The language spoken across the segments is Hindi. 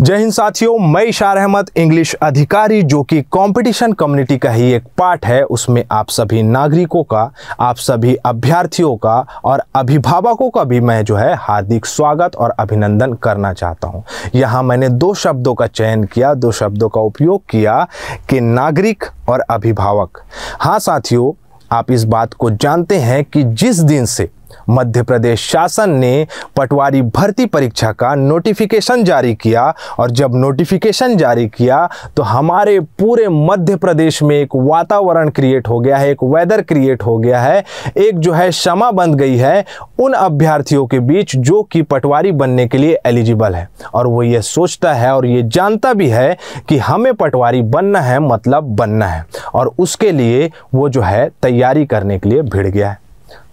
जय हिंद साथियों मैं इशार अहमद इंग्लिश अधिकारी जो कि कंपटीशन कम्युनिटी का ही एक पार्ट है उसमें आप सभी नागरिकों का आप सभी अभ्यर्थियों का और अभिभावकों का भी मैं जो है हार्दिक स्वागत और अभिनंदन करना चाहता हूं यहां मैंने दो शब्दों का चयन किया दो शब्दों का उपयोग किया कि नागरिक और अभिभावक हाँ साथियों आप इस बात को जानते हैं कि जिस दिन से मध्य प्रदेश शासन ने पटवारी भर्ती परीक्षा का नोटिफिकेशन जारी किया और जब नोटिफिकेशन जारी किया तो हमारे पूरे मध्य प्रदेश में एक वातावरण क्रिएट हो गया है एक वेदर क्रिएट हो गया है एक जो है क्षमा बन गई है उन अभ्यर्थियों के बीच जो कि पटवारी बनने के लिए एलिजिबल है और वो ये सोचता है और ये जानता भी है कि हमें पटवारी बनना है मतलब बनना है और उसके लिए वो जो है तैयारी करने के लिए भिड़ गया है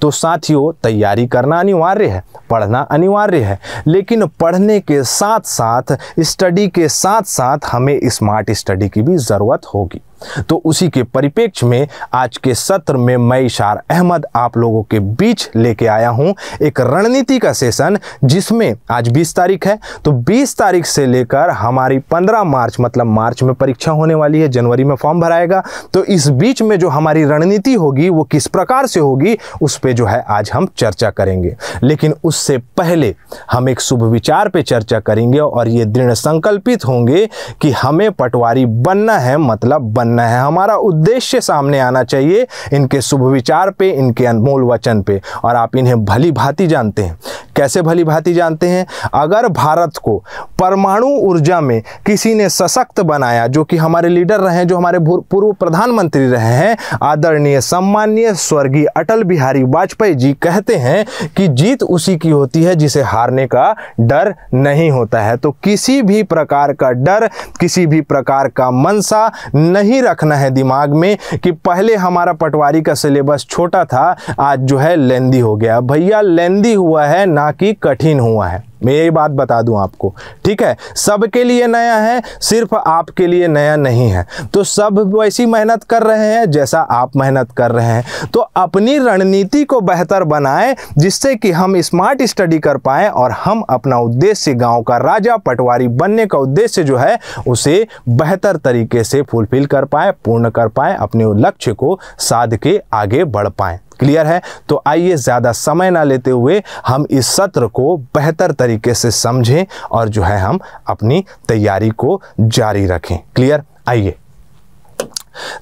तो साथियों तैयारी करना अनिवार्य है पढ़ना अनिवार्य है लेकिन पढ़ने के साथ साथ स्टडी के साथ साथ हमें स्मार्ट स्टडी की भी ज़रूरत होगी तो उसी के परिपेक्ष में आज के सत्र में मैं इशार अहमद आप लोगों के बीच लेके आया हूं एक रणनीति का सेशन जिसमें आज 20 तारीख है तो 20 तारीख से लेकर हमारी 15 मार्च मतलब मार्च में परीक्षा होने वाली है जनवरी में फॉर्म भराएगा तो इस बीच में जो हमारी रणनीति होगी वो किस प्रकार से होगी उस पर में जो है आज हम चर्चा करेंगे लेकिन उससे पहले हम एक शुभ विचार पे चर्चा करेंगे और ये दृढ़ संकल्पित होंगे कि हमें पटवारी बनना है मतलब बनना है हमारा उद्देश्य सामने आना चाहिए इनके शुभ विचार पे इनके अनमोल वचन पे और आप इन्हें भली भांति जानते हैं कैसे भली भांति जानते हैं अगर भारत को परमाणु ऊर्जा में किसी ने सशक्त बनाया जो कि हमारे लीडर रहे हैं जो हमारे पूर्व प्रधानमंत्री रहे हैं आदरणीय सम्माननीय स्वर्गीय अटल बिहारी वाजपेयी जी कहते हैं कि जीत उसी की होती है जिसे हारने का डर नहीं होता है तो किसी भी प्रकार का डर किसी भी प्रकार का मनसा नहीं रखना है दिमाग में कि पहले हमारा पटवारी का सिलेबस छोटा था आज जो है लेंदी हो गया भैया लेंदी हुआ है ना कि कठिन हुआ है मैं ये बात बता दूं आपको ठीक है सबके लिए नया है सिर्फ आपके लिए नया नहीं है तो सब वैसी मेहनत कर रहे हैं जैसा आप मेहनत कर रहे हैं तो अपनी रणनीति को बेहतर बनाएं जिससे कि हम स्मार्ट स्टडी कर पाएं और हम अपना उद्देश्य गाँव का राजा पटवारी बनने का उद्देश्य जो है उसे बेहतर तरीके से फुलफिल कर पाएँ पूर्ण कर पाएँ अपने लक्ष्य को साध के आगे बढ़ पाएँ क्लियर है तो आइए ज़्यादा समय ना लेते हुए हम इस सत्र को बेहतर तरीके से समझें और जो है हम अपनी तैयारी को जारी रखें क्लियर आइए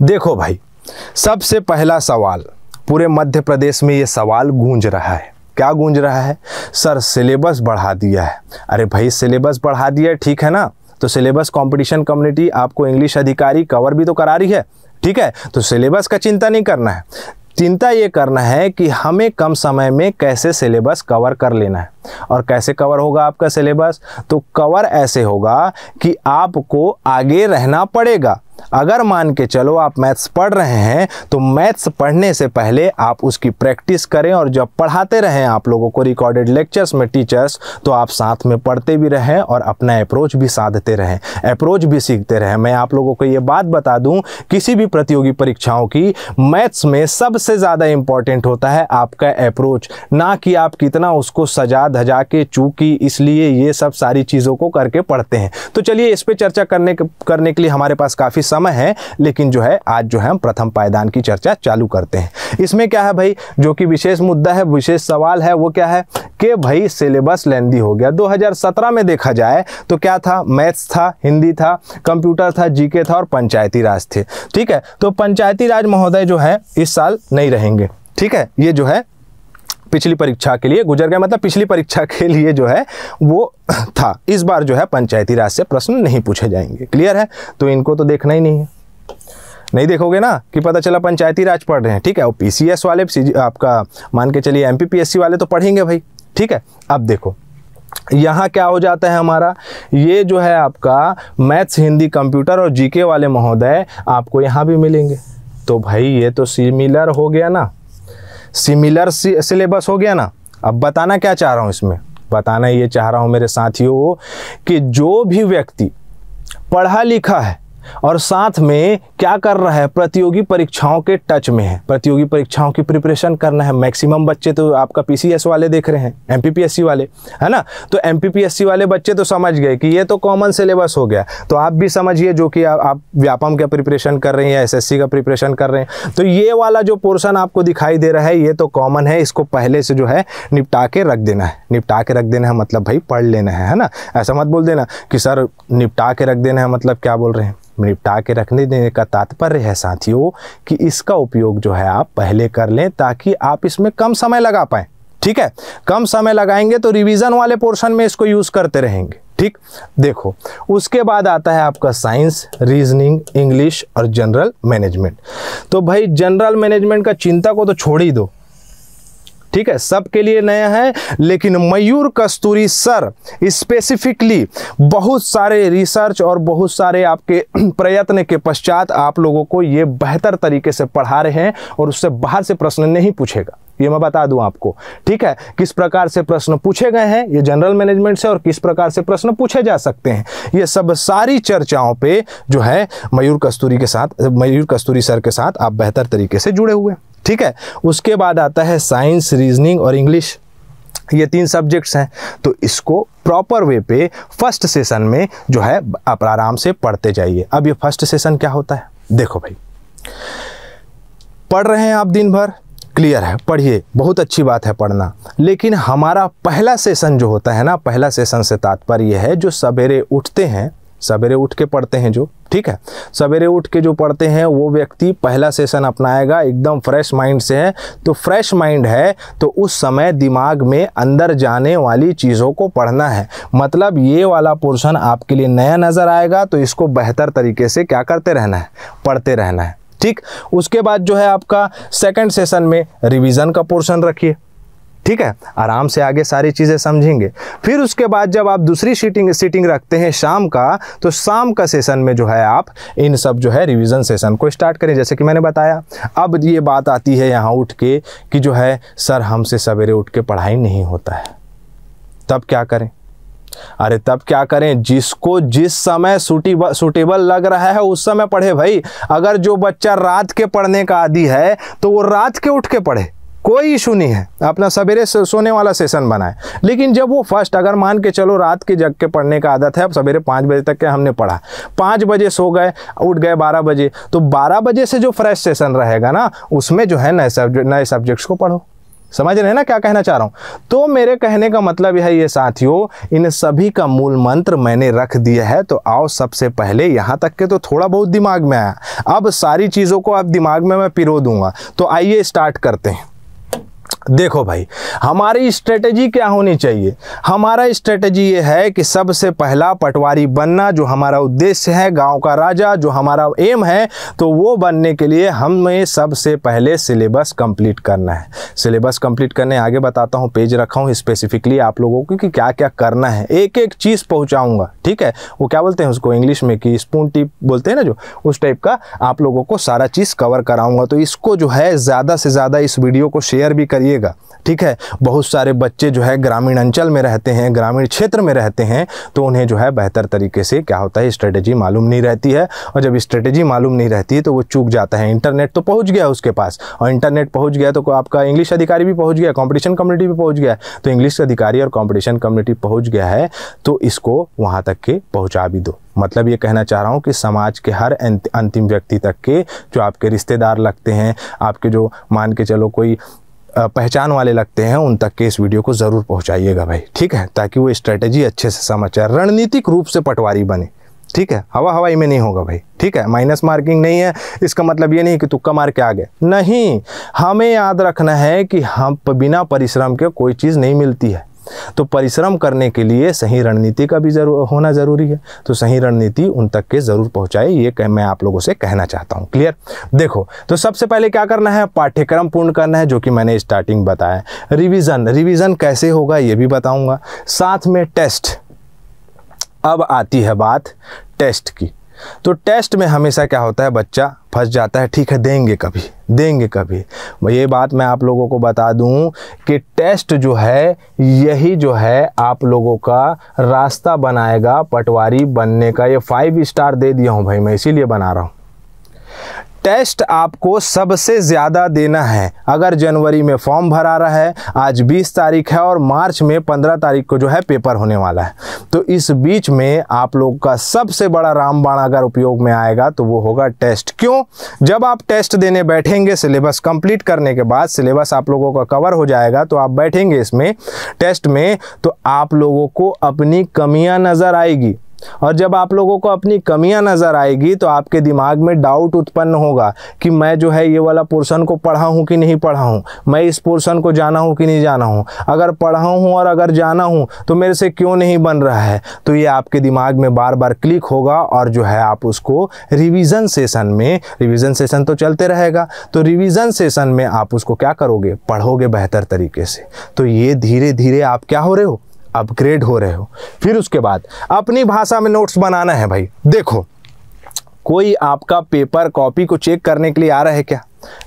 देखो भाई सबसे पहला सवाल पूरे मध्य प्रदेश में ये सवाल गूंज रहा है क्या गूंज रहा है सर सिलेबस बढ़ा दिया है अरे भाई सिलेबस बढ़ा दिया है ठीक है ना तो सिलेबस कंपटीशन कम्युनिटी आपको इंग्लिश अधिकारी कवर भी तो करा रही है ठीक है तो सिलेबस का चिंता नहीं करना है चिंता ये करना है कि हमें कम समय में कैसे सिलेबस कवर कर लेना है और कैसे कवर होगा आपका सिलेबस तो कवर ऐसे होगा कि आपको आगे रहना पड़ेगा अगर मान के चलो आप मैथ्स पढ़ रहे हैं तो मैथ्स पढ़ने से पहले आप उसकी प्रैक्टिस करें और जब पढ़ाते रहें आप लोगों को रिकॉर्डेड लेक्चर्स में टीचर्स तो आप साथ में पढ़ते भी रहें और अपना अप्रोच भी साधते रहें अप्रोच भी सीखते रहें मैं आप लोगों को ये बात बता दूं किसी भी प्रतियोगी परीक्षाओं की मैथ्स में सबसे ज़्यादा इंपॉर्टेंट होता है आपका अप्रोच ना कि आप कितना उसको सजा धजा के चूकी इसलिए ये सब सारी चीज़ों को करके पढ़ते हैं तो चलिए इस पर चर्चा करने करने के लिए हमारे पास काफ़ी समय है लेकिन जो है आज जो है हम प्रथम पायदान की चर्चा चालू करते हैं इसमें क्या है भाई जो कि विशेष मुद्दा है विशेष सवाल है वो क्या है कि भाई सिलेबस लेंदी हो गया 2017 में देखा जाए तो क्या था मैथ्स था हिंदी था कंप्यूटर था जीके था और पंचायती राज थे ठीक है तो पंचायती राज महोदय जो है इस साल नहीं रहेंगे ठीक है ये जो है पिछली परीक्षा के लिए गुजर गया मतलब पिछली परीक्षा के लिए जो है वो था इस बार जो है पंचायती राज से प्रश्न नहीं पूछे जाएंगे क्लियर है तो इनको तो देखना ही नहीं है नहीं देखोगे ना कि पता चला पंचायती राज पढ़ रहे हैं ठीक है वो पी वाले आपका मान के चलिए एम वाले तो पढ़ेंगे भाई ठीक है अब देखो यहाँ क्या हो जाता है हमारा ये जो है आपका मैथ्स हिंदी कंप्यूटर और जीके वाले महोदय आपको यहाँ भी मिलेंगे तो भाई ये तो सिमिलर हो गया ना सिमिलर सिलेबस हो गया ना अब बताना क्या चाह रहा हूँ इसमें बताना ये चाह रहा हूँ मेरे साथियों कि जो भी व्यक्ति पढ़ा लिखा है और साथ में क्या कर रहा है प्रतियोगी परीक्षाओं के टच में है प्रतियोगी परीक्षाओं की प्रिपरेशन करना है मैक्सिमम बच्चे तो आपका पीसीएस वाले देख रहे हैं एमपीपीएससी वाले है ना तो एमपीपीएससी वाले बच्चे तो समझ गए कि ये तो कॉमन सिलेबस हो गया तो आप भी समझिए जो कि आप व्यापम का प्रिपरेशन कर रहे हैं या का प्रिपरेशन कर रहे हैं तो ये वाला जो पोर्सन आपको दिखाई दे रहा है ये तो कॉमन है इसको पहले से जो है निपटा के रख देना है निपटा के रख देना है मतलब भाई पढ़ लेना है है ना ऐसा मत बोल देना कि सर निपटा के रख देना है मतलब क्या बोल रहे हैं निपटा के रखने देने का तात्पर्य है साथियों कि इसका उपयोग जो है आप पहले कर लें ताकि आप इसमें कम समय लगा पाए ठीक है कम समय लगाएंगे तो रिवीजन वाले पोर्शन में इसको यूज़ करते रहेंगे ठीक देखो उसके बाद आता है आपका साइंस रीजनिंग इंग्लिश और जनरल मैनेजमेंट तो भाई जनरल मैनेजमेंट का चिंता को तो छोड़ ही दो ठीक है सबके लिए नया है लेकिन मयूर कस्तूरी सर स्पेसिफिकली बहुत सारे रिसर्च और बहुत सारे आपके प्रयत्न के पश्चात आप लोगों को ये बेहतर तरीके से पढ़ा रहे हैं और उससे बाहर से प्रश्न नहीं पूछेगा ये मैं बता दूं आपको ठीक है किस प्रकार से प्रश्न पूछे गए हैं ये जनरल मैनेजमेंट से और किस प्रकार से प्रश्न पूछे जा सकते हैं ये सब सारी चर्चाओं पे जो है मयूर कस्तूरी के साथ मयूर कस्तूरी सर के साथ आप बेहतर तरीके से जुड़े हुए हैं ठीक है उसके बाद आता है साइंस रीजनिंग और इंग्लिश ये तीन सब्जेक्ट्स हैं तो इसको प्रॉपर वे पे फर्स्ट सेशन में जो है आप आराम से पढ़ते जाइए अब ये फर्स्ट सेशन क्या होता है देखो भाई पढ़ रहे हैं आप दिन भर क्लियर है पढ़िए बहुत अच्छी बात है पढ़ना लेकिन हमारा पहला सेशन जो होता है ना पहला सेशन से तात्पर्य है जो सवेरे उठते हैं सवेरे उठ के पढ़ते हैं जो ठीक है सवेरे उठ के जो पढ़ते हैं वो व्यक्ति पहला सेशन अपनाएगा एकदम फ्रेश माइंड से है तो फ्रेश माइंड है तो उस समय दिमाग में अंदर जाने वाली चीज़ों को पढ़ना है मतलब ये वाला पोर्शन आपके लिए नया नज़र आएगा तो इसको बेहतर तरीके से क्या करते रहना है पढ़ते रहना है ठीक उसके बाद जो है आपका सेकंड सेशन में रिवीजन का पोर्शन रखिए ठीक है आराम से आगे सारी चीज़ें समझेंगे फिर उसके बाद जब आप दूसरी सीटिंग सीटिंग रखते हैं शाम का तो शाम का सेशन में जो है आप इन सब जो है रिवीजन सेशन को स्टार्ट करें जैसे कि मैंने बताया अब ये बात आती है यहाँ उठ के कि जो है सर हमसे सवेरे उठ के पढ़ाई नहीं होता है तब क्या करें अरे तब क्या करें जिसको जिस समय सुटेबल सुटेबल लग रहा है उस समय पढ़े भाई अगर जो बच्चा रात के पढ़ने का आदि है तो वो रात के उठ के पढ़े कोई इशू नहीं है अपना सवेरे सोने वाला सेशन बनाए लेकिन जब वो फर्स्ट अगर मान के चलो रात के जग के पढ़ने का आदत है अब सवेरे पाँच बजे तक के हमने पढ़ा पाँच बजे सो गए उठ गए बारह बजे तो बारह बजे से जो फ्रेश सेशन रहेगा ना उसमें जो है नए सब्जेक्ट नए सब्जेक्ट्स को पढ़ो समझ रहे हैं ना क्या कहना चाह रहा हूँ तो मेरे कहने का मतलब यह है ये साथियों इन सभी का मूल मंत्र मैंने रख दिया है तो आओ सबसे पहले यहाँ तक के तो थोड़ा बहुत दिमाग में आया अब सारी चीज़ों को अब दिमाग में मैं पिरो दूंगा तो आइए स्टार्ट करते हैं देखो भाई हमारी स्ट्रेटजी क्या होनी चाहिए हमारा स्ट्रेटजी ये है कि सबसे पहला पटवारी बनना जो हमारा उद्देश्य है गांव का राजा जो हमारा एम है तो वो बनने के लिए हमें सबसे पहले सिलेबस कंप्लीट करना है सिलेबस कंप्लीट करने आगे बताता हूँ पेज रखा हूँ स्पेसिफिकली आप लोगों को कि क्या क्या करना है एक एक चीज़ पहुँचाऊँगा ठीक है वो क्या बोलते हैं उसको इंग्लिश में कि स्पून टिप बोलते हैं ना जो उस टाइप का आप लोगों को सारा चीज़ कवर कराऊँगा तो इसको जो है ज़्यादा से ज़्यादा इस वीडियो को शेयर भी करिएगा ठीक है बहुत सारे बच्चे जो है ग्रामीण अंचल में रहते हैं ग्रामीण क्षेत्र में रहते हैं तो उन्हें जो है बेहतर तरीके से क्या होता है स्ट्रेटेजी मालूम नहीं रहती है और जब स्ट्रेटेजी मालूम नहीं रहती है तो वो चूक जाता है इंटरनेट तो पहुँच गया उसके पास और इंटरनेट पहुँच गया तो आपका इंग्लिश अधिकारी भी पहुँच गया कॉम्पिटिशन कम्युनिटी भी पहुँच गया तो इंग्लिश अधिकारी और कॉम्पिटिशन कम्युनिटी पहुँच गया है तो इसको वहाँ तक के पहुँचा भी दो मतलब ये कहना चाह रहा हूँ कि समाज के हर अंतिम व्यक्ति तक के जो आपके रिश्तेदार लगते हैं आपके जो मान के चलो कोई पहचान वाले लगते हैं उन तक के इस वीडियो को ज़रूर पहुँचाइएगा भाई ठीक है ताकि वो स्ट्रेटजी अच्छे से समझ जाए रणनीतिक रूप से पटवारी बने ठीक है हवा हवाई में नहीं होगा भाई ठीक है माइनस मार्किंग नहीं है इसका मतलब ये नहीं कि तुक्का मार के आ गए नहीं हमें याद रखना है कि हम बिना परिश्रम के कोई चीज़ नहीं मिलती है तो परिश्रम करने के लिए सही रणनीति का भी जरूर होना ज़रूरी है तो सही रणनीति उन तक के ज़रूर पहुंचाए ये कह, मैं आप लोगों से कहना चाहता हूं क्लियर देखो तो सबसे पहले क्या करना है पाठ्यक्रम पूर्ण करना है जो कि मैंने स्टार्टिंग बताया रिविज़न रिविज़न कैसे होगा ये भी बताऊंगा साथ में टेस्ट अब आती है बात टेस्ट की तो टेस्ट में हमेशा क्या होता है बच्चा फंस जाता है ठीक है देंगे कभी देंगे कभी ये बात मैं आप लोगों को बता दूं कि टेस्ट जो है यही जो है आप लोगों का रास्ता बनाएगा पटवारी बनने का ये फाइव स्टार दे दिया हूँ भाई मैं इसीलिए बना रहा हूँ टेस्ट आपको सबसे ज़्यादा देना है अगर जनवरी में फॉर्म भरा रहा है आज 20 तारीख है और मार्च में 15 तारीख को जो है पेपर होने वाला है तो इस बीच में आप लोग का सबसे बड़ा रामबाण अगर उपयोग में आएगा तो वो होगा टेस्ट क्यों जब आप टेस्ट देने बैठेंगे सिलेबस कंप्लीट करने के बाद सिलेबस आप लोगों का कवर हो जाएगा तो आप बैठेंगे इसमें टेस्ट में तो आप लोगों को अपनी कमियां नज़र आएगी और जब आप लोगों को अपनी कमियां नज़र आएगी तो आपके दिमाग में डाउट उत्पन्न होगा कि मैं जो है ये वाला पोर्शन को पढ़ा हूं कि नहीं पढ़ा हूं मैं इस पोर्शन को जाना हूं कि नहीं जाना हूं अगर पढ़ा हूं और अगर जाना हूं तो मेरे से क्यों नहीं बन रहा है तो ये आपके दिमाग में बार बार क्लिक होगा और जो है आप उसको रिविज़न सेशन में रिविज़न सेशन तो चलते रहेगा तो रिविज़न सेशन में आप उसको क्या करोगे पढ़ोगे बेहतर तरीके से तो ये धीरे धीरे आप क्या हो रहे हो अपग्रेड हो रहे हो फिर उसके बाद अपनी भाषा में नोट्स बनाना है भाई देखो कोई आपका पेपर कॉपी को चेक करने के लिए आ रहा है क्या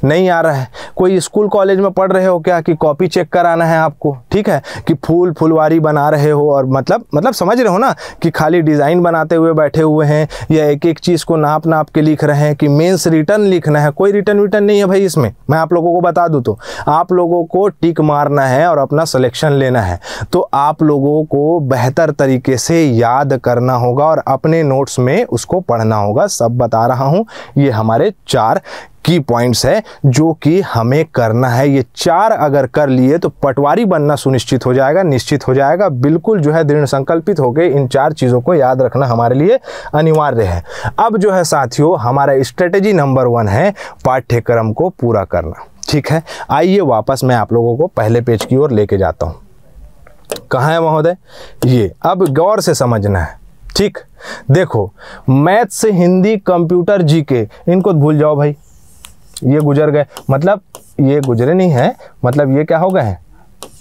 नहीं आ रहा है कोई स्कूल कॉलेज में पढ़ रहे हो क्या कि कॉपी चेक कराना है आपको ठीक है कि फूल फुलवारी बना रहे हो और मतलब मतलब समझ रहे हो ना कि खाली डिज़ाइन बनाते हुए बैठे हुए हैं या एक एक चीज़ को नाप नाप के लिख रहे हैं कि मेंस रिटर्न लिखना है कोई रिटर्न विटर्न नहीं है भाई इसमें मैं आप लोगों को बता दूँ तो आप लोगों को टिक मारना है और अपना सलेक्शन लेना है तो आप लोगों को बेहतर तरीके से याद करना होगा और अपने नोट्स में उसको पढ़ना होगा सब बता रहा हूँ ये हमारे चार की पॉइंट्स है जो कि हमें करना है ये चार अगर कर लिए तो पटवारी बनना सुनिश्चित हो जाएगा निश्चित हो जाएगा बिल्कुल जो है दृढ़ संकल्पित होकर इन चार चीज़ों को याद रखना हमारे लिए अनिवार्य है अब जो है साथियों हमारा स्ट्रेटेजी नंबर वन है पाठ्यक्रम को पूरा करना ठीक है आइए वापस मैं आप लोगों को पहले पेज की ओर लेके जाता हूँ कहाँ है महोदय ये अब गौर से समझना है ठीक देखो मैथ से हिंदी कंप्यूटर जी के इनको तो भूल जाओ भाई ये गुजर गए मतलब ये गुजरे नहीं हैं मतलब ये क्या हो गए हैं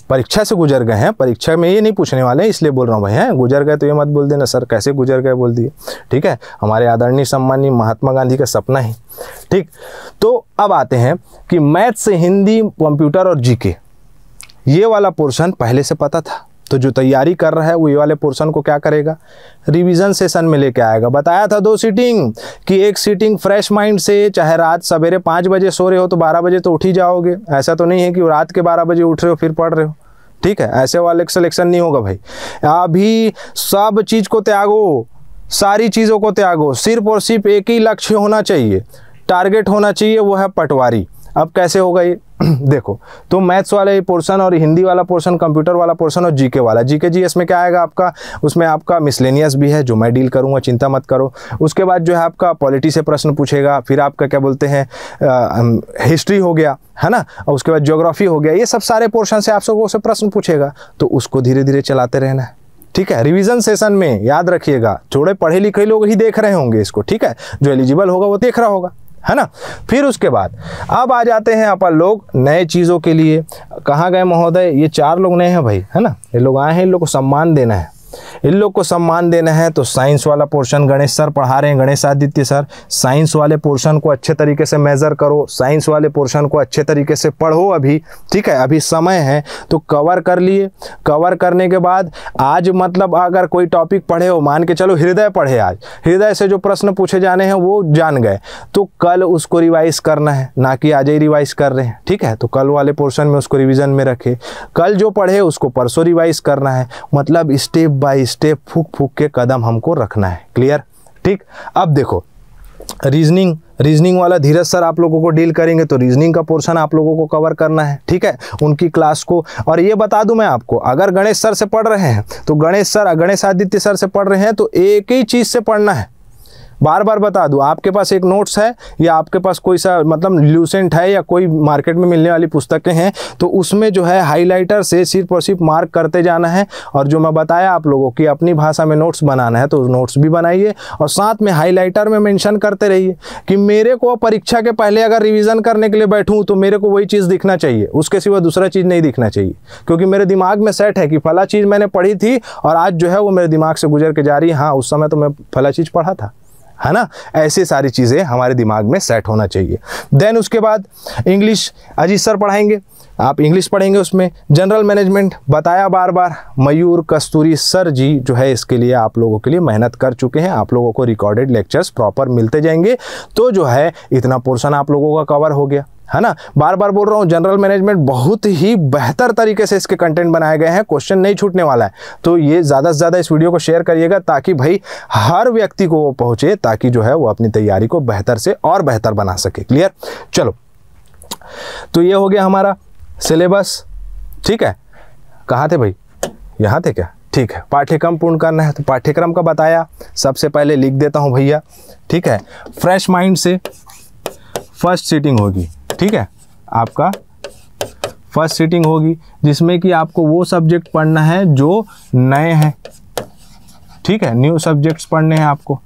परीक्षा से गुजर गए हैं परीक्षा में ये नहीं पूछने वाले इसलिए बोल रहा हूँ भाई हैं गुजर गए तो ये मत बोल देना सर कैसे गुजर गए बोल दिए ठीक है हमारे आदरणीय सम्मानी महात्मा गांधी का सपना है ठीक तो अब आते हैं कि मैथ्स हिंदी कंप्यूटर और जी ये वाला पोर्शन पहले से पता था तो जो तैयारी कर रहा है वो ये वाले पोर्सन को क्या करेगा रिवीजन सेशन में लेके आएगा बताया था दो सीटिंग कि एक सीटिंग फ्रेश माइंड से चाहे रात सवेरे पाँच बजे सो रहे हो तो बारह बजे तो उठ ही जाओगे ऐसा तो नहीं है कि रात के बारह बजे उठ रहे हो फिर पढ़ रहे हो ठीक है ऐसे वाले सिलेक्शन नहीं होगा भाई अभी सब चीज़ को त्यागो सारी चीज़ों को त्यागो सिर्फ और सिर्फ एक ही लक्ष्य होना चाहिए टारगेट होना चाहिए वो है पटवारी अब कैसे होगा ये देखो तो मैथ्स वाले ये पोर्शन और हिंदी वाला पोर्शन कंप्यूटर वाला पोर्शन और जीके वाला जीके जीएस में क्या आएगा आपका उसमें आपका मिसलेनियस भी है जो मैं डील करूँगा चिंता मत करो उसके बाद जो है आपका पॉलिटी से प्रश्न पूछेगा फिर आपका क्या बोलते हैं हिस्ट्री हो गया है ना और उसके बाद ज्योग्राफी हो गया ये सब सारे पोर्शन से आप सबसे प्रश्न पूछेगा तो उसको धीरे धीरे चलाते रहना है ठीक है रिवीजन सेशन में याद रखिएगा थोड़े पढ़े लिखे लोग ही देख रहे होंगे इसको ठीक है जो एलिजिबल होगा वो देख रहा होगा है ना फिर उसके बाद अब आ जाते हैं अपन लोग नए चीज़ों के लिए कहाँ गए महोदय ये चार लोग नए हैं भाई है ना ये लोग आए हैं इन लोग को सम्मान देना है इन लोग को सम्मान देना है तो साइंस वाला पोर्शन गणेश सर पढ़ा रहे हैं गणेश आदित्य सर साइंस वाले पोर्शन को अच्छे तरीके से मेज़र करो साइंस वाले पोर्शन को अच्छे तरीके से पढ़ो अभी ठीक है अभी समय है तो कवर कर लिए कवर करने के बाद आज मतलब अगर कोई टॉपिक पढ़े हो मान के चलो हृदय पढ़े आज हृदय से जो प्रश्न पूछे जाने हैं वो जान गए तो कल उसको रिवाइज करना है ना कि आज ही रिवाइज कर रहे हैं ठीक है तो कल वाले पोर्शन में उसको रिविज़न में रखे कल जो पढ़े उसको परसों रिवाइज करना है मतलब स्टेप बाय स्टेप फूक फूक के कदम हमको रखना है क्लियर ठीक अब देखो रीजनिंग रीजनिंग वाला धीरज सर आप लोगों को डील करेंगे तो रीजनिंग का पोर्शन आप लोगों को कवर करना है ठीक है उनकी क्लास को और ये बता दूं मैं आपको अगर गणेश सर से पढ़ रहे हैं तो गणेश सर गणेश आदित्य सर से पढ़ रहे हैं तो एक ही चीज़ से पढ़ना है बार बार बता दूँ आपके पास एक नोट्स है या आपके पास कोई सा मतलब ल्यूसेंट है या कोई मार्केट में मिलने वाली पुस्तकें हैं तो उसमें जो है हाईलाइटर से सिर्फ और सिर्फ मार्क करते जाना है और जो मैं बताया आप लोगों की अपनी भाषा में नोट्स बनाना है तो नोट्स भी बनाइए और साथ में हाईलाइटर में मैंशन करते रहिए कि मेरे को परीक्षा के पहले अगर रिविजन करने के लिए बैठूँ तो मेरे को वही चीज़ दिखना चाहिए उसके सिवा दूसरा चीज़ नहीं दिखना चाहिए क्योंकि मेरे दिमाग में सेट है कि फला चीज़ मैंने पढ़ी थी और आज जो है वो मेरे दिमाग से गुजर के जा रही है हाँ उस समय तो मैं फला चीज़ पढ़ा था है ना ऐसे सारी चीज़ें हमारे दिमाग में सेट होना चाहिए देन उसके बाद इंग्लिश अजीत सर पढ़ाएंगे आप इंग्लिश पढ़ेंगे उसमें जनरल मैनेजमेंट बताया बार बार मयूर कस्तूरी सर जी जो है इसके लिए आप लोगों के लिए मेहनत कर चुके हैं आप लोगों को रिकॉर्डेड लेक्चर्स प्रॉपर मिलते जाएंगे तो जो है इतना पोर्शन आप लोगों का कवर हो गया है ना बार बार बोल रहा हूँ जनरल मैनेजमेंट बहुत ही बेहतर तरीके से इसके कंटेंट बनाए गए हैं क्वेश्चन नहीं छूटने वाला है तो ये ज़्यादा से ज़्यादा इस वीडियो को शेयर करिएगा ताकि भाई हर व्यक्ति को वो पहुँचे ताकि जो है वो अपनी तैयारी को बेहतर से और बेहतर बना सके क्लियर चलो तो ये हो गया हमारा सिलेबस ठीक है कहाँ थे भाई यहाँ थे क्या ठीक है पाठ्यक्रम पूर्ण करना है तो पाठ्यक्रम का बताया सबसे पहले लिख देता हूँ भैया ठीक है फ्रेश माइंड से फर्स्ट सीटिंग होगी ठीक है आपका फर्स्ट सीटिंग होगी जिसमें कि आपको वो सब्जेक्ट पढ़ना है जो नए हैं ठीक है न्यू सब्जेक्ट्स पढ़ने हैं आपको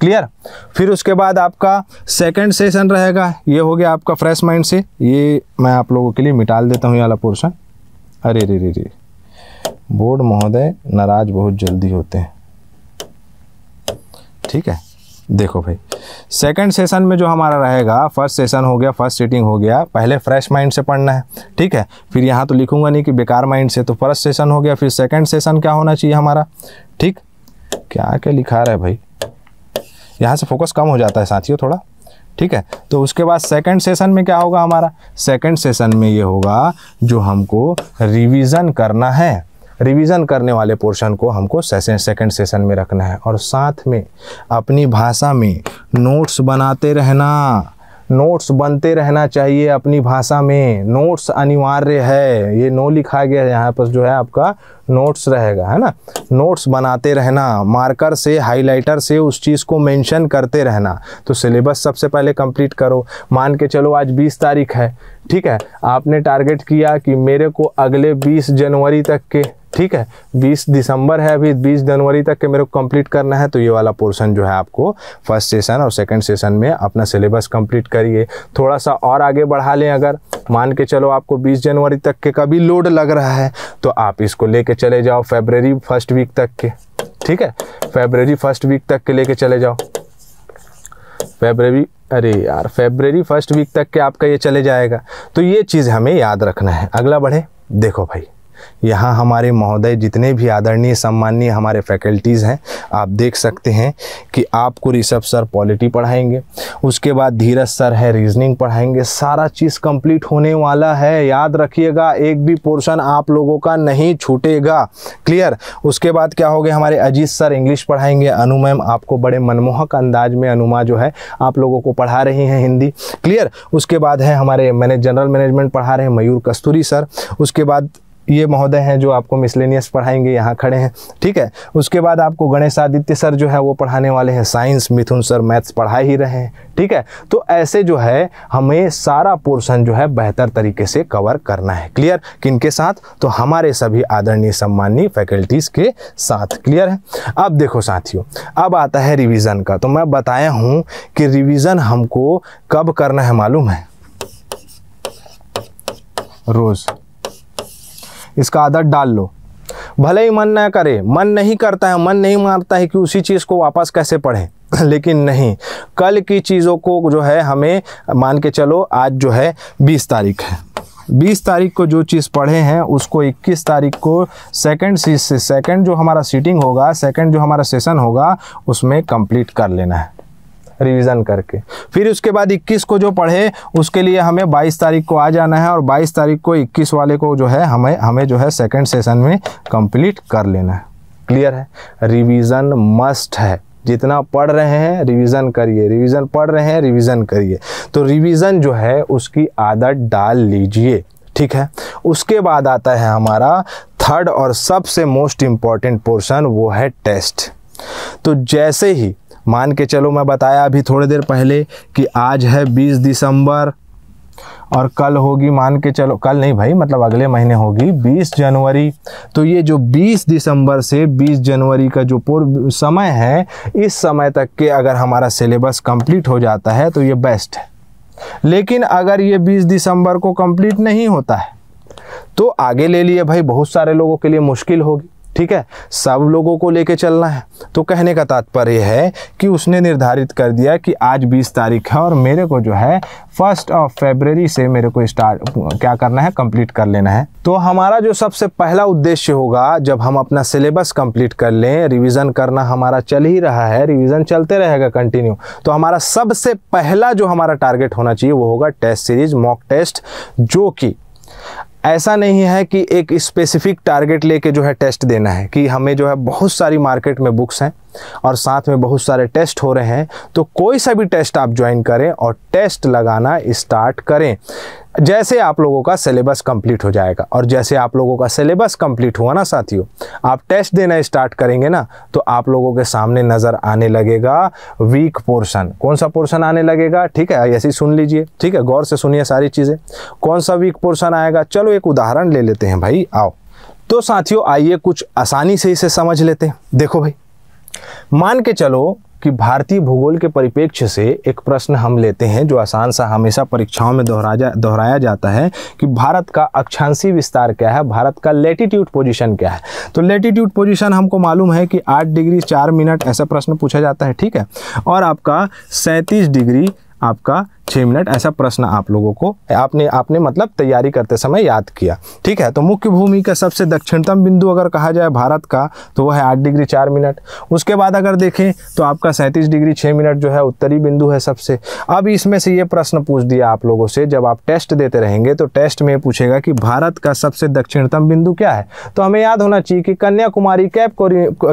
क्लियर फिर उसके बाद आपका सेकंड सेशन रहेगा ये हो गया आपका फ्रेश माइंड से ये मैं आप लोगों के लिए मिटाल देता हूँ ये वाला पोर्सन अरे रे रे रे बोर्ड महोदय नाराज बहुत जल्दी होते हैं ठीक है देखो भाई सेकंड सेशन में जो हमारा रहेगा फर्स्ट सेशन हो गया फर्स्ट सीटिंग हो गया पहले फ्रेश माइंड से पढ़ना है ठीक है फिर यहाँ तो लिखूंगा नहीं कि बेकार माइंड से तो फर्स्ट सेशन हो गया फिर सेकंड सेशन क्या होना चाहिए हमारा ठीक क्या क्या लिखा रहा है भाई यहाँ से फोकस कम हो जाता है साथियों थोड़ा ठीक है तो उसके बाद सेकेंड सेशन में क्या होगा हमारा सेकेंड सेशन में ये होगा जो हमको रिविजन करना है रिवीजन करने वाले पोर्शन को हमको सेशन सेकंड सेशन में रखना है और साथ में अपनी भाषा में नोट्स बनाते रहना नोट्स बनते रहना चाहिए अपनी भाषा में नोट्स अनिवार्य है ये नो लिखा गया है यहाँ पर जो है आपका नोट्स रहेगा है ना नोट्स बनाते रहना मार्कर से हाइलाइटर से उस चीज़ को मेंशन करते रहना तो सिलेबस सबसे पहले कंप्लीट करो मान के चलो आज 20 तारीख है ठीक है आपने टारगेट किया कि मेरे को अगले 20 जनवरी तक के ठीक है 20 दिसंबर है अभी 20 जनवरी तक के मेरे को कंप्लीट करना है तो ये वाला पोर्शन जो है आपको फर्स्ट सेशन और सेकंड सेशन में अपना सिलेबस कंप्लीट करिए थोड़ा सा और आगे बढ़ा लें अगर मान के चलो आपको 20 जनवरी तक के का भी लोड लग रहा है तो आप इसको लेके चले जाओ फेबररी फर्स्ट वीक तक के ठीक है फेबररी फर्स्ट वीक तक के लेके चले जाओ फेबररी अरे यार फेबररी फर्स्ट वीक तक के आपका ये चले जाएगा तो ये चीज़ हमें याद रखना है अगला बढ़े देखो भाई यहाँ हमारे महोदय जितने भी आदरणीय सम्माननीय हमारे फैकल्टीज़ हैं आप देख सकते हैं कि आपको ऋषभ सर पॉलिटी पढ़ाएंगे उसके बाद धीरज सर है रीजनिंग पढ़ाएंगे सारा चीज़ कंप्लीट होने वाला है याद रखिएगा एक भी पोर्शन आप लोगों का नहीं छूटेगा क्लियर उसके बाद क्या हो गया हमारे अजीत सर इंग्लिश पढ़ाएंगे अनु मैम आपको बड़े मनमोहक अंदाज में अनुमा जो है आप लोगों को पढ़ा रही हैं हिंदी क्लियर उसके बाद है हमारे मैंने जनरल मैनेजमेंट पढ़ा रहे हैं मयूर कस्तूरी सर उसके बाद ये महोदय हैं जो आपको मिसलेनियस पढ़ाएंगे यहाँ खड़े हैं ठीक है उसके बाद आपको गणेश आदित्य सर जो है वो पढ़ाने वाले हैं साइंस मिथुन सर मैथ्स पढ़ा ही रहे हैं ठीक है तो ऐसे जो है हमें सारा पोर्शन जो है बेहतर तरीके से कवर करना है क्लियर किन के साथ तो हमारे सभी आदरणीय सम्मानीय फैकल्टीज़ के साथ क्लियर है अब देखो साथियों अब आता है रिविज़न का तो मैं बताया हूँ कि रिविज़न हमको कब करना है मालूम है रोज़ इसका आदत डाल लो भले ही मन ना करे मन नहीं करता है मन नहीं मानता है कि उसी चीज़ को वापस कैसे पढ़ें लेकिन नहीं कल की चीज़ों को जो है हमें मान के चलो आज जो है बीस तारीख है बीस तारीख को जो चीज़ पढ़े हैं उसको इक्कीस तारीख को सेकंड सेकंड जो हमारा सीटिंग होगा सेकंड जो हमारा सेशन होगा उसमें कंप्लीट कर लेना है रिवीजन करके फिर उसके बाद 21 को जो पढ़े उसके लिए हमें 22 तारीख को आ जाना है और 22 तारीख को 21 वाले को जो है हमें हमें जो है सेकेंड सेशन में कंप्लीट कर लेना है क्लियर है रिवीजन मस्ट है जितना पढ़ रहे हैं रिवीजन करिए रिवीजन पढ़ रहे हैं रिवीजन करिए तो रिवीजन जो है उसकी आदत डाल लीजिए ठीक है उसके बाद आता है हमारा थर्ड और सबसे मोस्ट इम्पॉर्टेंट पोर्शन वो है टेस्ट तो जैसे ही मान के चलो मैं बताया अभी थोड़ी देर पहले कि आज है 20 दिसंबर और कल होगी मान के चलो कल नहीं भाई मतलब अगले महीने होगी 20 जनवरी तो ये जो 20 दिसंबर से 20 जनवरी का जो पूर्व समय है इस समय तक के अगर हमारा सिलेबस कंप्लीट हो जाता है तो ये बेस्ट है लेकिन अगर ये 20 दिसंबर को कंप्लीट नहीं होता है तो आगे ले लिए भाई बहुत सारे लोगों के लिए मुश्किल होगी ठीक है सब लोगों को लेके चलना है तो कहने का तात्पर्य है कि उसने निर्धारित कर दिया कि आज 20 तारीख है और मेरे को जो है फर्स्ट ऑफ फेबररी से मेरे को स्टार्ट क्या करना है कंप्लीट कर लेना है तो हमारा जो सबसे पहला उद्देश्य होगा जब हम अपना सिलेबस कंप्लीट कर लें रिवीजन करना हमारा चल ही रहा है रिवीजन चलते रहेगा कंटिन्यू तो हमारा सबसे पहला जो हमारा टारगेट होना चाहिए वो होगा टेस्ट सीरीज मॉक टेस्ट जो कि ऐसा नहीं है कि एक स्पेसिफिक टारगेट लेके जो है टेस्ट देना है कि हमें जो है बहुत सारी मार्केट में बुक्स हैं और साथ में बहुत सारे टेस्ट हो रहे हैं तो कोई सा भी टेस्ट आप ज्वाइन करें और टेस्ट लगाना स्टार्ट करें जैसे आप लोगों का सिलेबस कंप्लीट हो जाएगा और जैसे आप लोगों का सिलेबस कंप्लीट हुआ ना साथियों आप टेस्ट देना स्टार्ट करेंगे ना तो आप लोगों के सामने नज़र आने लगेगा वीक पोर्शन कौन सा पोर्शन आने लगेगा ठीक है ऐसे ही सुन लीजिए ठीक है गौर से सुनिए सारी चीज़ें कौन सा वीक पोर्शन आएगा चलो एक उदाहरण ले लेते हैं भाई आओ तो साथियों आइए कुछ आसानी से इसे समझ लेते हैं देखो भाई मान के चलो कि भारतीय भूगोल के परिप्रेक्ष्य से एक प्रश्न हम लेते हैं जो आसान सा हमेशा परीक्षाओं में दोहरा जा दोहराया जाता है कि भारत का अक्षांशी विस्तार क्या है भारत का लेटीट्यूड पोजीशन क्या है तो लेटीट्यूड पोजीशन हमको मालूम है कि आठ डिग्री चार मिनट ऐसा प्रश्न पूछा जाता है ठीक है और आपका सैंतीस डिग्री आपका छः मिनट ऐसा प्रश्न आप लोगों को आपने आपने मतलब तैयारी करते समय याद किया ठीक है तो मुख्य भूमि का सबसे दक्षिणतम बिंदु अगर कहा जाए भारत का तो वह है आठ डिग्री चार मिनट उसके बाद अगर देखें तो आपका सैंतीस डिग्री छः मिनट जो है उत्तरी बिंदु है सबसे अब इसमें से ये प्रश्न पूछ दिया आप लोगों से जब आप टेस्ट देते रहेंगे तो टेस्ट में पूछेगा कि भारत का सबसे दक्षिणतम बिंदु क्या है तो हमें याद होना चाहिए कि कन्याकुमारी कैप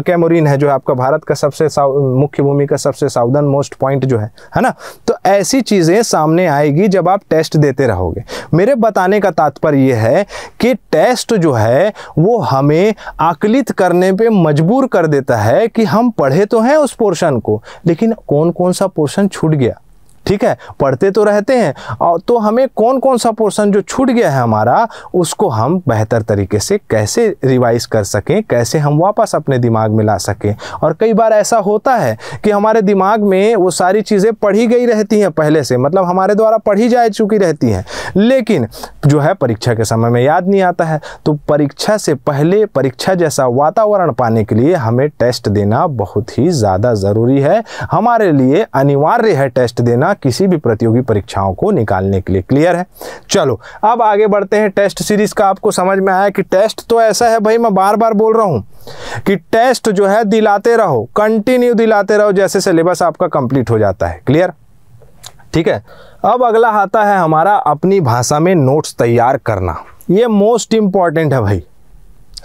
कैमोरिन है जो आपका भारत का सबसे मुख्य भूमि का सबसे साउदर्न मोस्ट पॉइंट जो है है ना तो ऐसी चीज़ें सामने आएगी जब आप टेस्ट देते रहोगे मेरे बताने का तात्पर्य यह है कि टेस्ट जो है वो हमें आकलित करने पे मजबूर कर देता है कि हम पढ़े तो हैं उस पोर्शन को लेकिन कौन कौन सा पोर्शन छूट गया ठीक है पढ़ते तो रहते हैं और तो हमें कौन कौन सा पोर्शन जो छूट गया है हमारा उसको हम बेहतर तरीके से कैसे रिवाइज कर सकें कैसे हम वापस अपने दिमाग में ला सकें और कई बार ऐसा होता है कि हमारे दिमाग में वो सारी चीज़ें पढ़ी गई रहती हैं पहले से मतलब हमारे द्वारा पढ़ी जा चुकी रहती हैं लेकिन जो है परीक्षा के समय में याद नहीं आता है तो परीक्षा से पहले परीक्षा जैसा वातावरण पाने के लिए हमें टेस्ट देना बहुत ही ज़्यादा ज़रूरी है हमारे लिए अनिवार्य है टेस्ट देना करना किसी भी प्रतियोगी परीक्षाओं को निकालने के लिए क्लियर है चलो अब आगे बढ़ते हैं टेस्ट सीरीज का आपको समझ में आया कि टेस्ट तो ऐसा है भाई मैं बार बार बोल रहा हूँ कि टेस्ट जो है दिलाते रहो कंटिन्यू दिलाते रहो जैसे सिलेबस आपका कंप्लीट हो जाता है क्लियर ठीक है अब अगला आता है हमारा अपनी भाषा में नोट्स तैयार करना ये मोस्ट इम्पॉर्टेंट है भाई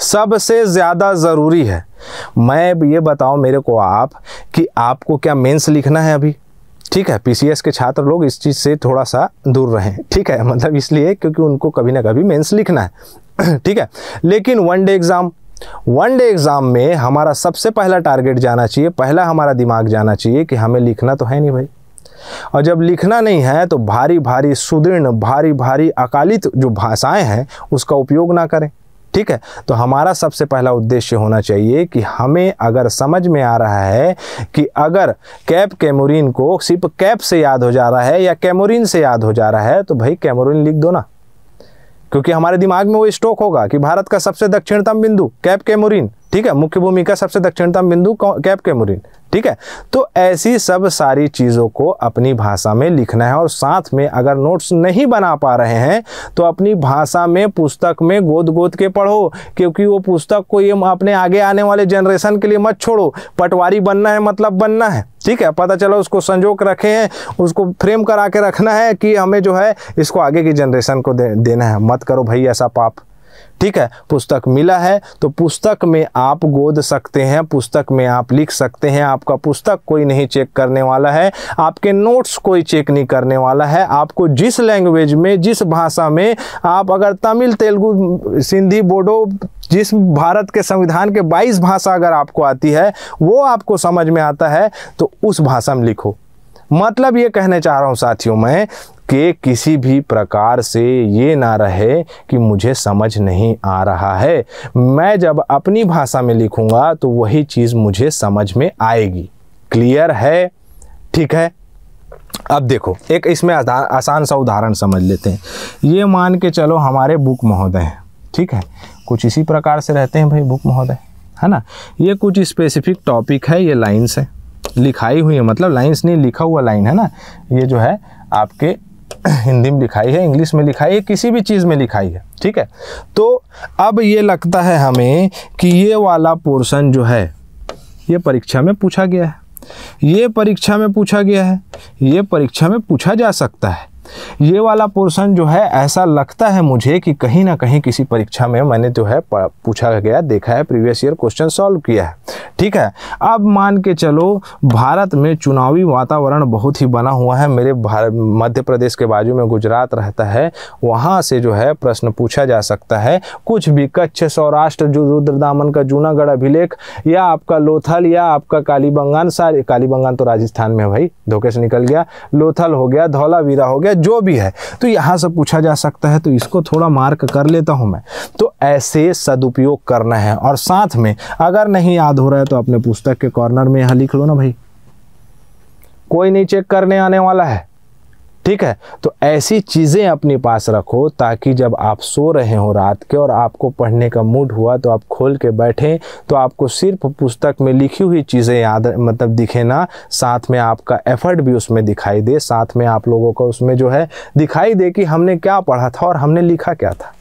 सबसे ज़्यादा ज़रूरी है मैं ये बताओ मेरे को आप कि आपको क्या मेंस लिखना है अभी ठीक है पीसीएस के छात्र लोग इस चीज़ से थोड़ा सा दूर रहें ठीक है मतलब इसलिए क्योंकि उनको कभी ना कभी मेंस लिखना है ठीक है लेकिन one day exam one day exam में हमारा सबसे पहला टारगेट जाना चाहिए पहला हमारा दिमाग जाना चाहिए कि हमें लिखना तो है नहीं भाई और जब लिखना नहीं है तो भारी भारी सुदृढ़ भारी भारी अकालित जो भाषाएं हैं उसका उपयोग ना करें ठीक है तो हमारा सबसे पहला उद्देश्य होना चाहिए कि हमें अगर समझ में आ रहा है कि अगर कैप कैमोरिन को सिर्फ कैप से याद हो जा रहा है या कैमोरिन से याद हो जा रहा है तो भाई कैमोरिन लिख दो ना क्योंकि हमारे दिमाग में वो स्टोक होगा कि भारत का सबसे दक्षिणतम बिंदु कैप कैमोरिन ठीक है मुख्य भूमि का सबसे दक्षिणतम बिंदु कैप कैमोरिन ठीक है तो ऐसी सब सारी चीज़ों को अपनी भाषा में लिखना है और साथ में अगर नोट्स नहीं बना पा रहे हैं तो अपनी भाषा में पुस्तक में गोद गोद के पढ़ो क्योंकि वो पुस्तक को ये अपने आगे आने वाले जनरेशन के लिए मत छोड़ो पटवारी बनना है मतलब बनना है ठीक है पता चला उसको संजो के रखे हैं उसको फ्रेम करा के रखना है कि हमें जो है इसको आगे की जनरेशन को दे, देना है मत करो भाई ऐसा पाप ठीक है पुस्तक मिला है तो पुस्तक में आप गोद सकते हैं पुस्तक में आप लिख सकते हैं आपका पुस्तक कोई नहीं चेक करने वाला है आपके नोट्स कोई चेक नहीं करने वाला है आपको जिस लैंग्वेज में जिस भाषा में आप अगर तमिल तेलुगु सिंधी बोडो जिस भारत के संविधान के 22 भाषा अगर आपको आती है वो आपको समझ में आता है तो उस भाषा में लिखो मतलब ये कहने चाह रहा हूँ साथियों मैं के किसी भी प्रकार से ये ना रहे कि मुझे समझ नहीं आ रहा है मैं जब अपनी भाषा में लिखूँगा तो वही चीज़ मुझे समझ में आएगी क्लियर है ठीक है अब देखो एक इसमें आसान सा उदाहरण समझ लेते हैं ये मान के चलो हमारे बुक महोदय हैं ठीक है कुछ इसी प्रकार से रहते हैं भाई बुक महोदय है ना ये कुछ स्पेसिफिक टॉपिक है ये लाइन्स है लिखाई हुई है मतलब लाइन्स नहीं लिखा हुआ लाइन है ना ये जो है आपके हिंदी में लिखाई है इंग्लिश में लिखाई है किसी भी चीज़ में लिखाई है ठीक है तो अब ये लगता है हमें कि ये वाला पोर्शन जो है ये परीक्षा में पूछा गया है ये परीक्षा में पूछा गया है ये परीक्षा में पूछा जा सकता है ये वाला पोर्शन जो है ऐसा लगता है मुझे कि कहीं ना कहीं किसी परीक्षा में मैंने जो है पूछा गया देखा है प्रीवियस ईयर क्वेश्चन सॉल्व किया है ठीक है अब मान के चलो भारत में चुनावी वातावरण बहुत ही बना हुआ है मेरे मध्य प्रदेश के बाजू में गुजरात रहता है वहाँ से जो है प्रश्न पूछा जा सकता है कुछ भी कच्छ सौराष्ट्र जो रुद्रदामन का जूनागढ़ अभिलेख या आपका लोथल या आपका कालीबंगान सारे कालीबंगान तो राजस्थान में भाई धोखे से निकल गया लोथल हो गया धौलावीरा हो गया जो भी है तो यहाँ से पूछा जा सकता है तो इसको थोड़ा मार्क कर लेता हूँ मैं तो ऐसे सदुपयोग करना है और साथ में अगर नहीं याद हो रहा है तो अपने पुस्तक के कॉर्नर में यहाँ लिख लो ना भाई कोई नहीं चेक करने आने वाला है ठीक है तो ऐसी चीज़ें अपने पास रखो ताकि जब आप सो रहे हो रात के और आपको पढ़ने का मूड हुआ तो आप खोल के बैठें तो आपको सिर्फ पुस्तक में लिखी हुई चीज़ें याद मतलब दिखे ना साथ में आपका एफर्ट भी उसमें दिखाई दे साथ में आप लोगों को उसमें जो है दिखाई दे कि हमने क्या पढ़ा था और हमने लिखा क्या था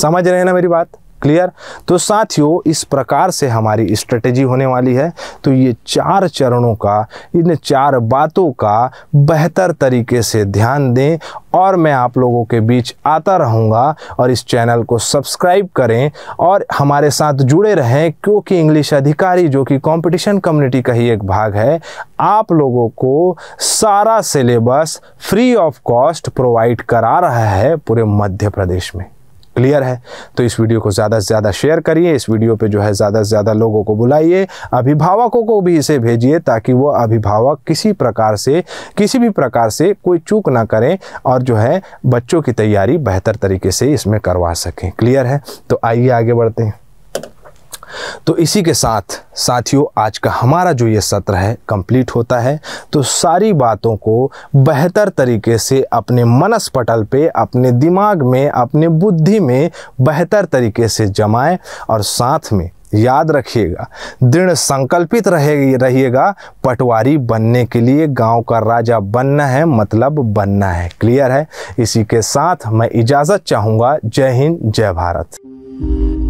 समझ रहे हैं ना मेरी बात क्लियर तो साथियों इस प्रकार से हमारी स्ट्रेटेजी होने वाली है तो ये चार चरणों का इन चार बातों का बेहतर तरीके से ध्यान दें और मैं आप लोगों के बीच आता रहूँगा और इस चैनल को सब्सक्राइब करें और हमारे साथ जुड़े रहें क्योंकि इंग्लिश अधिकारी जो कि कंपटीशन कम्युनिटी का ही एक भाग है आप लोगों को सारा syllabus free of cost provide करा रहा है पूरे मध्य प्रदेश में क्लियर है तो इस वीडियो को ज़्यादा से ज़्यादा शेयर करिए इस वीडियो पे जो है ज़्यादा से ज़्यादा लोगों को बुलाइए अभिभावकों को भी इसे भेजिए ताकि वो अभिभावक किसी प्रकार से किसी भी प्रकार से कोई चूक ना करें और जो है बच्चों की तैयारी बेहतर तरीके से इसमें करवा सकें क्लियर है तो आइए आगे बढ़ते हैं तो इसी के साथ साथियों आज का हमारा जो ये सत्र है कंप्लीट होता है तो सारी बातों को बेहतर तरीके से अपने मनस पटल पे अपने दिमाग में अपने बुद्धि में बेहतर तरीके से जमाएं और साथ में याद रखिएगा दृढ़ संकल्पित रहे रहिएगा पटवारी बनने के लिए गांव का राजा बनना है मतलब बनना है क्लियर है इसी के साथ मैं इजाज़त चाहूँगा जय हिंद जय भारत